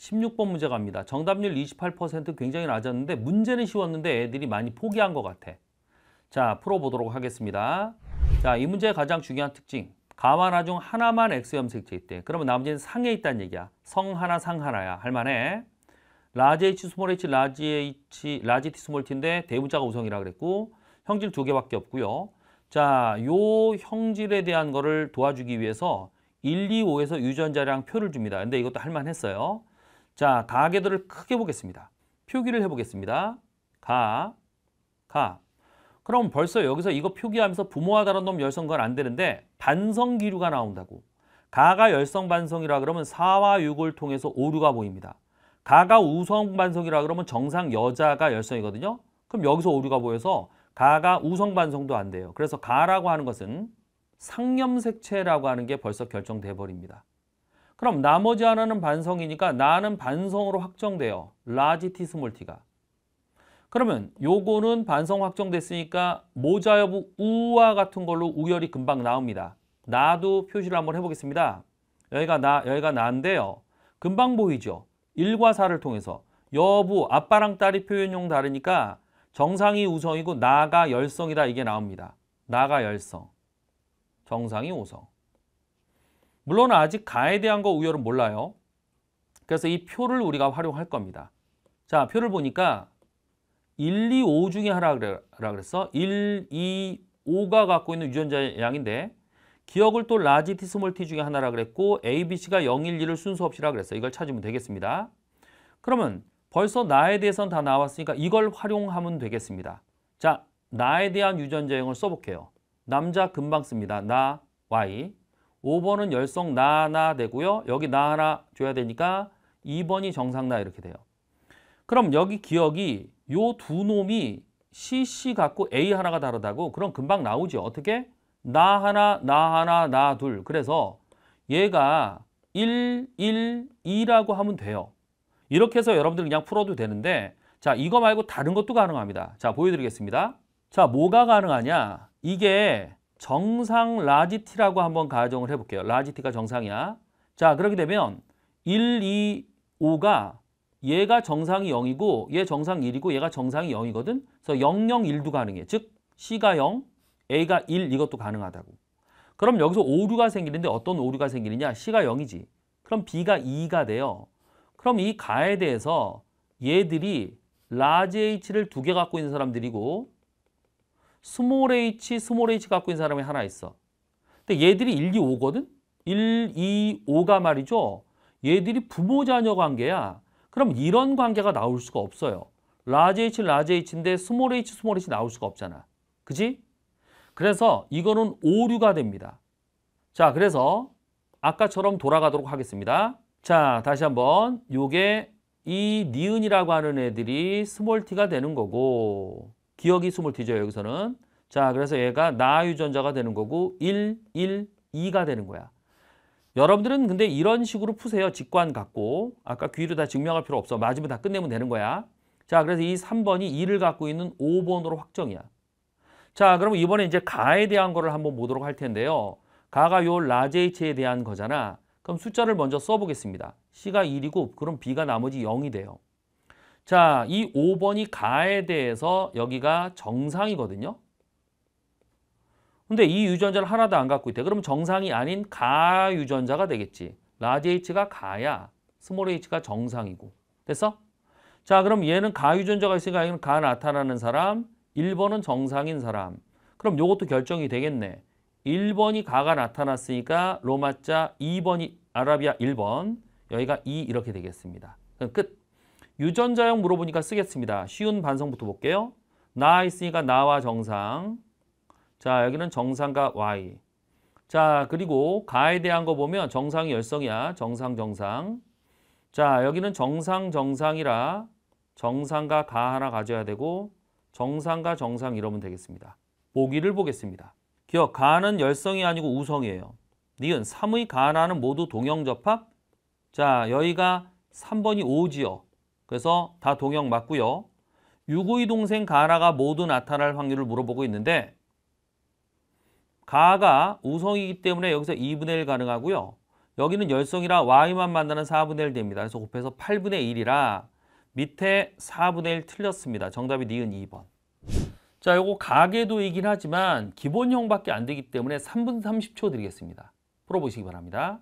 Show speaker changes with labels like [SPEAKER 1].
[SPEAKER 1] 16번 문제 갑니다. 정답률 28% 굉장히 낮았는데 문제는 쉬웠는데 애들이 많이 포기한 것 같아. 자, 풀어보도록 하겠습니다. 자, 이 문제의 가장 중요한 특징. 가만화 중 하나만 X 염색체 있대. 그러면 나머지는 상에 있다는 얘기야. 성 하나, 상 하나야. 할만해. 라지 H, 스몰 H, 라지 H, 라지 T, 스몰 T인데 대문자가 우성이라 그랬고 형질 두 개밖에 없고요. 자, 요 형질에 대한 거를 도와주기 위해서 1, 2, 5에서 유전자량 표를 줍니다. 근데 이것도 할만했어요. 자, 가계도를 크게 보겠습니다. 표기를 해보겠습니다. 가, 가. 그럼 벌써 여기서 이거 표기하면서 부모와 다른 놈 열성건 안 되는데 반성 기류가 나온다고. 가가 열성 반성이라 그러면 사와육을 통해서 오류가 보입니다. 가가 우성 반성이라 그러면 정상 여자가 열성이거든요. 그럼 여기서 오류가 보여서 가가 우성 반성도 안 돼요. 그래서 가라고 하는 것은 상염색체라고 하는 게 벌써 결정돼 버립니다. 그럼 나머지 하나는 반성이니까 나는 반성으로 확정돼요. 라지 티 스몰 티가. 그러면 요거는 반성 확정됐으니까 모자 여부 우와 같은 걸로 우열이 금방 나옵니다. 나도 표시를 한번 해보겠습니다. 여기가 나, 여기가 나인데요. 금방 보이죠? 1과 4를 통해서 여부, 아빠랑 딸이 표현용 다르니까 정상이 우성이고 나가 열성이다 이게 나옵니다. 나가 열성, 정상이 우성. 물론 아직 가에 대한 거 우열은 몰라요. 그래서 이 표를 우리가 활용할 겁니다. 자, 표를 보니까 1, 2, 5 중에 하나 라 그랬어. 1, 2, 5가 갖고 있는 유전자 양인데 기억을 또 라지 티 스몰 티 중에 하나라 그랬고 A, B, C가 0, 1, 2를 순수 없이라 그랬어. 이걸 찾으면 되겠습니다. 그러면 벌써 나에 대해서는 다 나왔으니까 이걸 활용하면 되겠습니다. 자, 나에 대한 유전자형을 써볼게요. 남자 금방 씁니다. 나, Y. 5번은 열성 나나 되고요. 여기 나 하나 줘야 되니까 2번이 정상 나 이렇게 돼요. 그럼 여기 기억이 요 두 놈이 CC 갖고 A 하나가 다르다고 그럼 금방 나오죠. 어떻게? 나 하나, 나 하나, 나 둘. 그래서 얘가 1, 1, 2라고 하면 돼요. 이렇게 해서 여러분들 그냥 풀어도 되는데 자 이거 말고 다른 것도 가능합니다. 자 보여드리겠습니다. 자 뭐가 가능하냐? 이게 정상 라지티라고 한번 가정을 해볼게요. 라지티가 정상이야. 자, 그렇게 되면 1, 2, 5가 얘가 정상이 0이고 얘 정상 1이고 얘가 정상이 0이거든. 그래서 0, 0, 1도 가능해. 즉 C가 0, A가 1 이것도 가능하다고. 그럼 여기서 오류가 생기는데 어떤 오류가 생기느냐? C가 0이지. 그럼 B가 2가 돼요. 그럼 이 가에 대해서 얘들이 라지 H를 두 개 갖고 있는 사람들이고 스몰 h, 스몰 h 갖고 있는 사람이 하나 있어. 근데 얘들이 1, 2, 5거든? 1, 2, 5가 말이죠. 얘들이 부모 자녀 관계야. 그럼 이런 관계가 나올 수가 없어요. 라지 h, 라지 h인데 스몰 h, 스몰 h 나올 수가 없잖아. 그지? 그래서 이거는 오류가 됩니다. 자, 그래서 아까처럼 돌아가도록 하겠습니다. 자, 다시 한번 요게 이 니은이라고 하는 애들이 스몰 t가 되는 거고 기억이 숨을 뒤져요 여기서는. 자, 그래서 얘가 나 유전자가 되는 거고 1, 1, 2가 되는 거야. 여러분들은 근데 이런 식으로 푸세요. 직관 갖고. 아까 귀로 다 증명할 필요 없어. 맞으면 다 끝내면 되는 거야. 자, 그래서 이 3번이 2를 갖고 있는 5번으로 확정이야. 자, 그럼 이번에 이제 가에 대한 거를 한번 보도록 할 텐데요. 가가 요라제이체에 대한 거잖아. 그럼 숫자를 먼저 써보겠습니다. C가 1이고 그럼 B가 나머지 0이 돼요. 자, 이 5번이 가에 대해서 여기가 정상이거든요. 근데 이 유전자를 하나도 안 갖고 있대. 그럼 정상이 아닌 가 유전자가 되겠지. 라지 H가 가야 스몰 H가 정상이고. 됐어? 자, 그럼 얘는 가 유전자가 있으니까 얘는 가 나타나는 사람, 1번은 정상인 사람. 그럼 요것도 결정이 되겠네. 1번이 가가 나타났으니까 로마자 2번이 아라비아 1번, 여기가 2 이렇게 되겠습니다. 그럼 끝. 유전자형 물어보니까 쓰겠습니다. 쉬운 반성부터 볼게요. 나 있으니까 나와 정상. 자, 여기는 정상과 Y. 자, 그리고 가에 대한 거 보면 정상이 열성이야. 정상, 정상. 자, 여기는 정상, 정상이라 정상과 가 하나 가져야 되고 정상과 정상 이러면 되겠습니다. 보기를 보겠습니다. 기억, 가는 열성이 아니고 우성이에요. 니은, 3의 가나는 모두 동형접합. 자, 여기가 3번이 오지요 그래서 다 동역 맞고요. 유구의 동생 가라가 모두 나타날 확률을 물어보고 있는데 가가 우성이기 때문에 여기서 2분의 1 가능하고요. 여기는 열성이라 y만 만나는 4분의 1 됩니다. 그래서 곱해서 8분의 1이라 밑에 4분의 1 틀렸습니다. 정답이 니은 2번. 자, 요거 가계도이긴 하지만 기본형밖에 안 되기 때문에 3분 30초 드리겠습니다. 풀어보시기 바랍니다.